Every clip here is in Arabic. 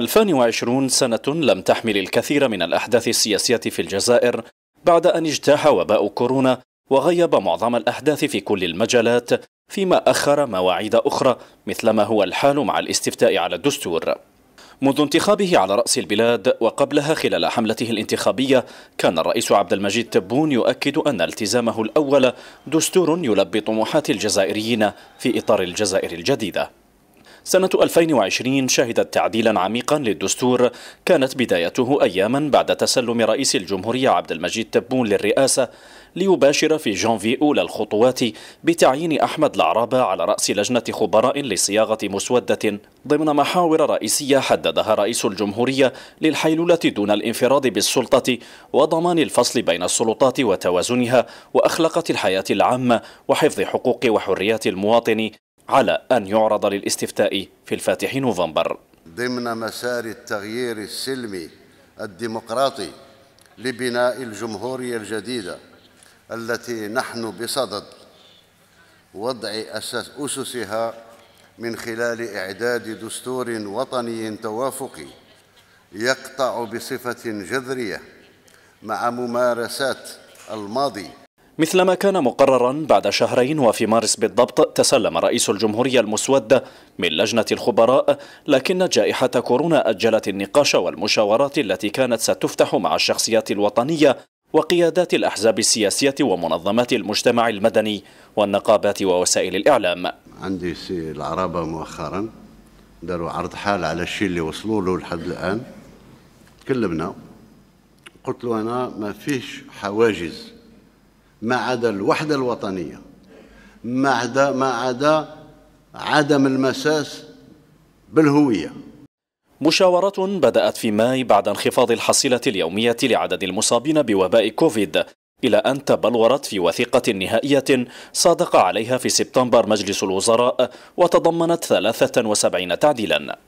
2020 سنة لم تحمل الكثير من الأحداث السياسية في الجزائر بعد أن اجتاح وباء كورونا وغيب معظم الأحداث في كل المجالات فيما أخر مواعيد أخرى مثلما هو الحال مع الاستفتاء على الدستور منذ انتخابه على رأس البلاد وقبلها خلال حملته الانتخابية كان الرئيس عبد المجيد تبون يؤكد أن التزامه الأول دستور يلبي طموحات الجزائريين في إطار الجزائر الجديدة سنة 2020 شهدت تعديلا عميقا للدستور كانت بدايته أياما بعد تسلم رئيس الجمهورية عبد المجيد تبون للرئاسة ليباشر في جانفي أولى الخطوات بتعيين أحمد العرابة على رأس لجنة خبراء لصياغة مسودة ضمن محاور رئيسية حددها رئيس الجمهورية للحيلولة دون الانفراد بالسلطة وضمان الفصل بين السلطات وتوازنها وأخلقة الحياة العامة وحفظ حقوق وحريات المواطن على أن يعرض للاستفتاء في الفاتح نوفمبر ضمن مسار التغيير السلمي الديمقراطي لبناء الجمهورية الجديدة التي نحن بصدد وضع أساس أسسها من خلال إعداد دستور وطني توافقي يقطع بصفة جذرية مع ممارسات الماضي مثلما كان مقررا بعد شهرين وفي مارس بالضبط تسلم رئيس الجمهورية المسودة من لجنة الخبراء لكن جائحة كورونا أجلت النقاش والمشاورات التي كانت ستفتح مع الشخصيات الوطنية وقيادات الأحزاب السياسية ومنظمات المجتمع المدني والنقابات ووسائل الإعلام عندي سي العربة مؤخرا داروا عرض حال على الشيء اللي وصلوا له لحد الآن تكلمنا قلت له أنا ما فيش حواجز ما عدا الوحدة الوطنية ما عدا ما عدا عدم المساس بالهوية مشاورة بدأت في ماي بعد انخفاض الحصيلة اليومية لعدد المصابين بوباء كوفيد إلى أن تبلورت في وثيقة نهائية صادق عليها في سبتمبر مجلس الوزراء وتضمنت 73 تعديلا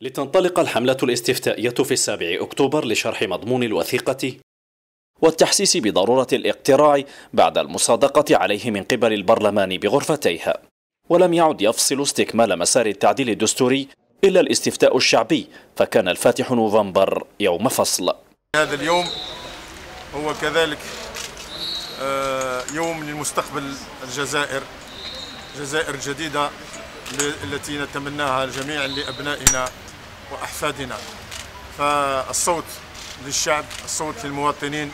لتنطلق الحملة الاستفتائية في السابع أكتوبر لشرح مضمون الوثيقة والتحسيس بضرورة الاقتراع بعد المصادقة عليه من قبل البرلمان بغرفتيها ولم يعد يفصل استكمال مسار التعديل الدستوري إلا الاستفتاء الشعبي فكان الفاتح نوفمبر يوم فصل هذا اليوم هو كذلك آه، يوم لمستقبل الجزائر جزائر جديدة التي نتمناها جميعا لأبنائنا وأحفادنا فالصوت للشعب الصوت للمواطنين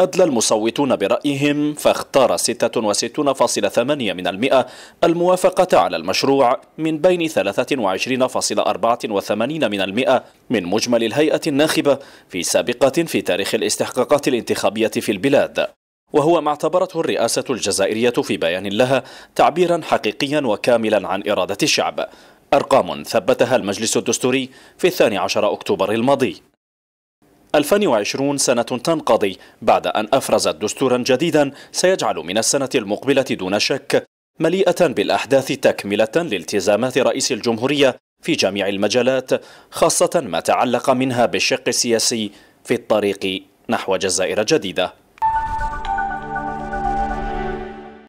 أدلى المصوتون برأيهم فاختار 66.8% من المئة الموافقة على المشروع من بين 23.84 من المئة من مجمل الهيئة الناخبة في سابقة في تاريخ الاستحقاقات الانتخابية في البلاد وهو ما اعتبرته الرئاسة الجزائرية في بيان لها تعبيرا حقيقيا وكاملا عن إرادة الشعب أرقام ثبتها المجلس الدستوري في الثاني عشر أكتوبر الماضي 2020 سنة تنقضي بعد أن أفرزت دستورا جديدا سيجعل من السنة المقبلة دون شك مليئة بالأحداث تكملة لالتزامات رئيس الجمهورية في جميع المجالات خاصة ما تعلق منها بالشق السياسي في الطريق نحو جزائر جديدة